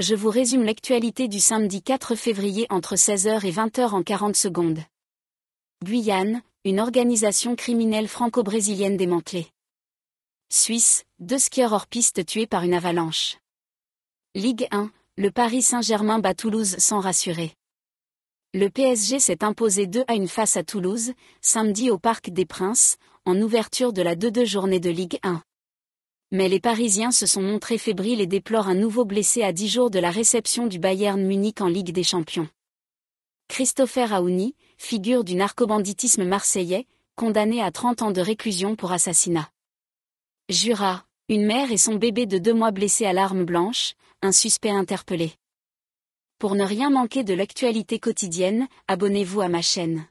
je vous résume l'actualité du samedi 4 février entre 16h et 20h en 40 secondes. Guyane, une organisation criminelle franco-brésilienne démantelée. Suisse, deux skieurs hors piste tués par une avalanche. Ligue 1, le Paris Saint-Germain bat Toulouse sans rassurer. Le PSG s'est imposé 2 à 1 face à Toulouse, samedi au Parc des Princes, en ouverture de la 2-2 journée de Ligue 1 mais les Parisiens se sont montrés fébriles et déplorent un nouveau blessé à dix jours de la réception du Bayern Munich en Ligue des Champions. Christopher Aouni, figure du narcobanditisme marseillais, condamné à 30 ans de réclusion pour assassinat. Jura, une mère et son bébé de deux mois blessés à l'arme blanche, un suspect interpellé. Pour ne rien manquer de l'actualité quotidienne, abonnez-vous à ma chaîne.